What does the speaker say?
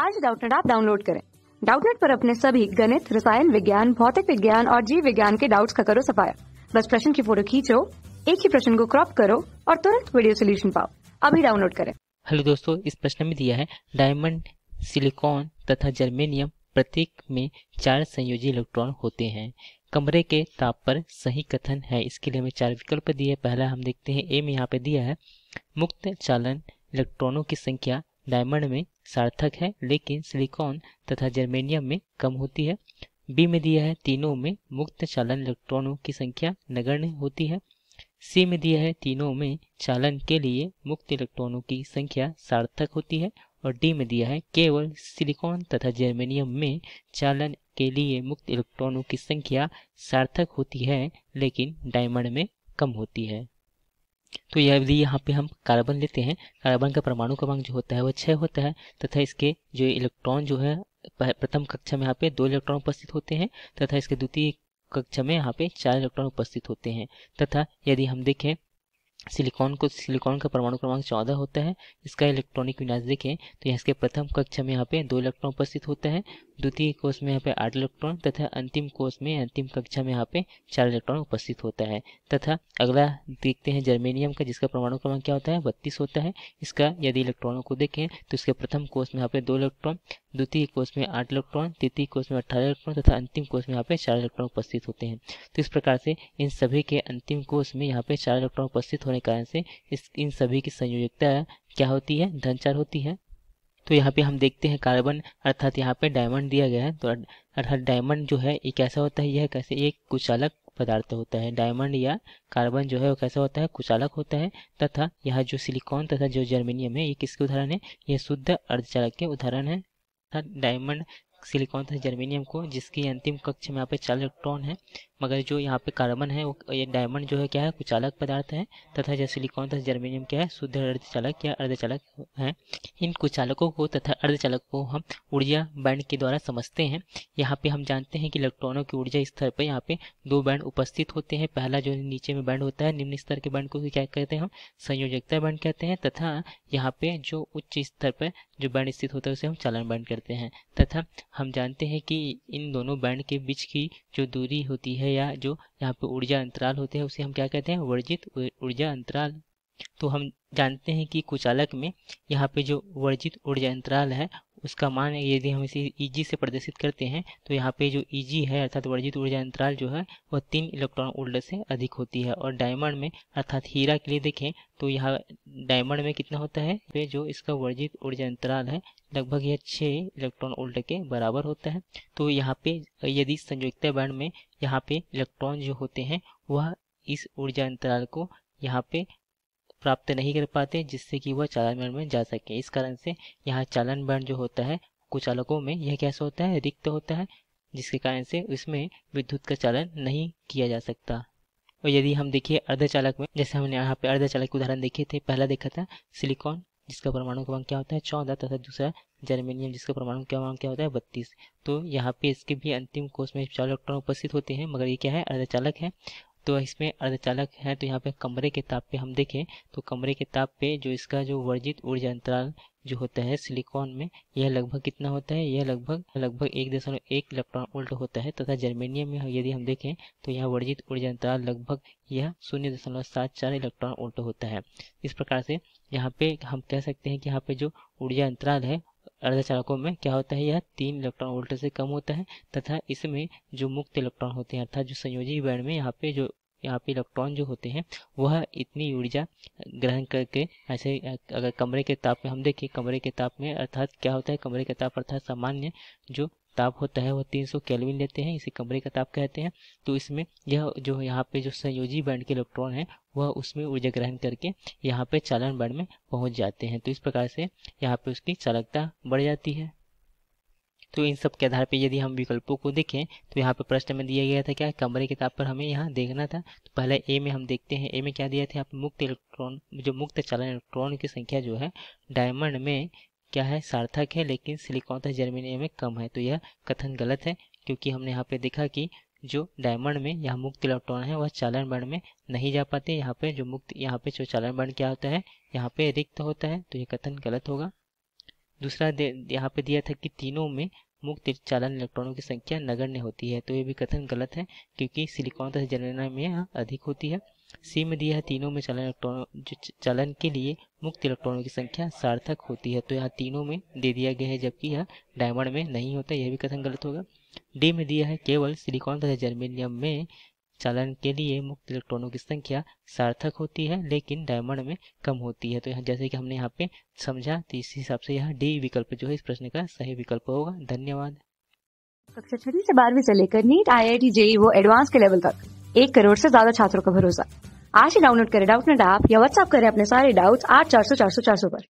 आज डाउटनेट आप डाउनलोड करें डाउटनेट पर अपने सभी गणित रसायन विज्ञान भौतिक विज्ञान और जीव विज्ञान के डाउट्स का करो सफाया बस प्रश्न की फोटो खींचो एक ही प्रश्न को क्रॉप करो और तुरंत वीडियो सोल्यूशन पाओ अभी डाउनलोड करें हेलो दोस्तों इस प्रश्न में दिया है डायमंड सिलिकॉन तथा जर्मेनियम प्रत्येक में चार संयोजी इलेक्ट्रॉन होते हैं कमरे के ताप पर सही कथन है इसके लिए हमें चार विकल्प दिए पहला हम देखते हैं ए में यहाँ पे दिया है मुक्त चालन इलेक्ट्रॉनों की संख्या डायमंड में सार्थक है लेकिन सिलिकॉन तथा जर्मेनियम में कम होती है बी में दिया है तीनों में मुक्त चालन इलेक्ट्रॉनों की संख्या नगण्य होती है सी में दिया है तीनों में चालन के लिए मुक्त इलेक्ट्रॉनों की संख्या सार्थक होती है और डी में दिया है केवल सिलिकॉन तथा जर्मेनियम में चालन के लिए मुक्त इलेक्ट्रॉनों की संख्या सार्थक होती है लेकिन डायमंड में कम होती है तो यदि यहाँ पे हम कार्बन लेते हैं कार्बन का परमाणु क्रमांक जो होता है वह छः होता है तथा इसके जो इलेक्ट्रॉन जो है प्रथम कक्षा में यहाँ पे दो इलेक्ट्रॉन उपस्थित होते हैं तथा इसके द्वितीय कक्षा में यहाँ पे चार इलेक्ट्रॉन उपस्थित होते हैं तथा यदि हम देखें सिलिकॉन को सिलिकॉन का परमाणु क्रमांक चौदह होता है इसका इलेक्ट्रॉनिक विन्यास देखें तो इसके प्रथम कक्षा में यहाँ पे दो इलेक्ट्रॉन उपस्थित होता है द्वितीय कोष में यहाँ पे आठ इलेक्ट्रॉन तथा अंतिम कोष में अंतिम कक्षा में यहाँ पे चार इलेक्ट्रॉन उपस्थित होता है तथा अगला देखते हैं जर्मेनियम का जिसका परमाणु क्रमांक क्या होता है बत्तीस होता है इसका यदि इलेक्ट्रॉनों को देखें तो इसके प्रथम कोष में यहाँ पे दो इलेक्ट्रॉन द्वितीय कोष में आठ इलेक्ट्रॉन तृतीय कोष में अठारह इलेक्ट्रॉन तथा अंतिम कोष में यहाँ पे चार इलेक्ट्रॉन उपस्थित होते हैं तो इस प्रकार से इन सभी के अंतिम कोष में यहाँ पे चार इलेक्ट्रॉन उपस्थित होने के कारण से इस इन सभी की संयोजकता क्या होती है धन चार होती है तो यहाँ पे हम देखते हैं कार्बन अर्थात यहाँ पे डायमंड दिया गया है तो अर्थात डायमंड जो है ये कैसा होता है यह कैसे एक कुचालक पदार्थ होता है डायमंड या कार्बन जो है वो कैसा होता है कुचालक होता है तथा यह जो सिलिकॉन तथा जो जर्मेनियम है ये किसके उदाहरण है यह शुद्ध अर्धचालक के उदाहरण है अर्थात डायमंड सिलिकॉन तथा जर्मेनियम को जिसकी अंतिम कक्ष में यहाँ पे चार इलेक्ट्रॉन है मगर जो यहाँ पे कार्बन है ये डायमंड जो है क्या है कुचालक पदार्थ है तथा जैसे सिलिकॉन तथा जर्मेनियम क्या है शुद्ध अर्धचालक या अर्धचालक है इन कुचालकों को तथा अर्धचालक को हम ऊर्जा बैंड के द्वारा समझते हैं यहाँ पे हम जानते हैं कि इलेक्ट्रॉनों की ऊर्जा स्तर पर यहाँ पे दो बैंड उपस्थित होते हैं पहला जो नीचे में बैंड होता है निम्न स्तर के बैंड को क्या कहते हैं हम संयोजकता बैंड कहते हैं तथा यहाँ पे जो उच्च स्तर पर जो बैंड स्थित होता है उसे हम चालन बैंड करते हैं तथा हम जानते हैं कि इन दोनों बैंड के बीच की जो दूरी होती है है या जो यहाँ पे ऊर्जा अंतराल होते हैं उसे हम क्या कहते हैं वर्जित ऊर्जा अंतराल तो हम जानते हैं कि कुचालक में यहाँ पे जो वर्जित ऊर्जा अंतराल है उसका मान यदि हम इसे ईजी e से प्रदर्शित करते हैं तो यहाँ पे जो ईजी e है अर्थात वर्जित ऊर्जा अंतराल जो है वह तीन इलेक्ट्रॉन वोल्ट से अधिक होती है और डायमंड में अर्थात हीरा के लिए देखें तो यहाँ डायमंड में कितना होता है तो जो इसका वर्जित ऊर्जा अंतराल है लगभग यह छः इलेक्ट्रॉन वोल्ट के बराबर होता है तो यहाँ पे यदि संयुक्ता बैंड में यहाँ पे इलेक्ट्रॉन जो होते हैं वह इस ऊर्जा अंतराल को यहाँ पे प्राप्त नहीं कर पाते जिससे कि वह चालन बैंड में जा सके इस कारण से यहाँ चालन बैंड जो होता है कुचालकों में यह कैसा होता है रिक्त होता है जिसके कारण से उसमें विद्युत का चालन नहीं किया जा सकता और यदि हम देखिए अर्धचालक में जैसे हमने यहाँ पे अर्धचालक उदाहरण देखे थे पहला देखा था सिलिकॉन जिसका परमाणु क्रमांक क्या होता है चौदह तथा दूसरा जर्मेनियम जिसका परमाणु क्रमांक क्या होता है बत्तीस तो यहाँ पे इसके भी अंतिम कोष में चार इलेक्ट्रॉन उपस्थित होते हैं मगर ये क्या है अर्धचालक है तो इसमें अर्धचालक है तो यहाँ पे कमरे के ताप पे हम देखें तो कमरे के ताप पे जो इसका जो वर्जित ऊर्जा अंतराल जो होता है सिलिकॉन में यह लगभग कितना होता है यह लगभग लगभग एक दशमलव एक इलेक्ट्रॉन वोल्ट होता है तथा जर्मेनियम में यदि हम देखें तो यहाँ वर्जित ऊर्जा अंतराल लगभग यह शून्य दशमलव सात चार इलेक्ट्रॉन वोल्ट होता है इस प्रकार से यहाँ पे हम कह सकते हैं कि यहाँ पे जो ऊर्जा अंतराल है अर्धचालकों में क्या होता है यह तीन इलेक्ट्रॉन वोल्ट से कम होता है तथा इसमें जो मुक्त इलेक्ट्रॉन होते हैं अर्थात जो संयोजी बैंड में यहाँ पे जो यहाँ पे इलेक्ट्रॉन जो होते हैं वह इतनी ऊर्जा ग्रहण करके ऐसे अगर कमरे के ताप में हम देखें कमरे के ताप में अर्थात क्या होता है कमरे के ताप अर्थात सामान्य जो ताप होता है वह 300 सौ लेते हैं इसे कमरे का ताप कहते हैं तो इसमें यह जो यहाँ पे जो संयोजी बैंड के इलेक्ट्रॉन हैं वह उसमें ऊर्जा ग्रहण करके यहाँ पे चालन बल में पहुंच जाते हैं तो इस प्रकार से यहाँ पे उसकी चालकता बढ़ जाती है तो इन सब के आधार पर यदि हम विकल्पों को देखें तो यहाँ पे प्रश्न में दिया गया था क्या कमरे के ताप पर हमें यहाँ देखना था तो पहले ए में हम देखते हैं ए में क्या दिया था यहाँ मुक्त इलेक्ट्रॉन जो मुक्त चालन इलेक्ट्रॉन की संख्या जो है डायमंड में क्या है सार्थक है लेकिन सिलिकॉन तथा जर्मेनियम में कम है तो यह कथन गलत है क्योंकि हमने यहाँ पे देखा कि जो डायमंड में यहाँ मुक्त इलेक्ट्रॉन है वह चालन बंड में नहीं जा पाते यहाँ पे जो मुक्त यहाँ पे जो चालन बंड क्या होता है यहाँ पे रिक्त होता है तो ये कथन गलत होगा दूसरा यहाँ पे दिया था कि तीनों में मुक्त चालन इलेक्ट्रॉनों की संख्या नगण्य होती है तो ये भी कथन गलत है क्योंकि सिलिकॉन तथा जनरेना में यहाँ अधिक होती है सी में दिया है तीनों में चालन इलेक्ट्रॉनों जो चालन के लिए मुक्त इलेक्ट्रॉनों की संख्या सार्थक होती है तो यहाँ तीनों में दे दिया गया है जबकि यह डायमंड में नहीं होता यह भी कथन गलत होगा डी में दिया है केवल सिलिकॉन तथा जर्मेनियम में चालन के लिए मुक्त इलेक्ट्रॉनों की संख्या सार्थक होती है लेकिन डायमंड में कम होती है तो यहाँ जैसे कि हमने यहाँ पे समझा तो इस हिसाब से यहाँ डी विकल्प जो है इस प्रश्न का सही विकल्प होगा धन्यवाद कक्षा छठी से बारहवीं से लेकर NEET IIT JEE वो एडवांस के लेवल तक एक करोड़ से ज्यादा छात्रों का भरोसा आज ही डाउनलोड करें डाउट नेट ऐप या व्हाट्सअप करें अपने सारे डाउट्स आठ चार सौ चार सौ चार सौ पर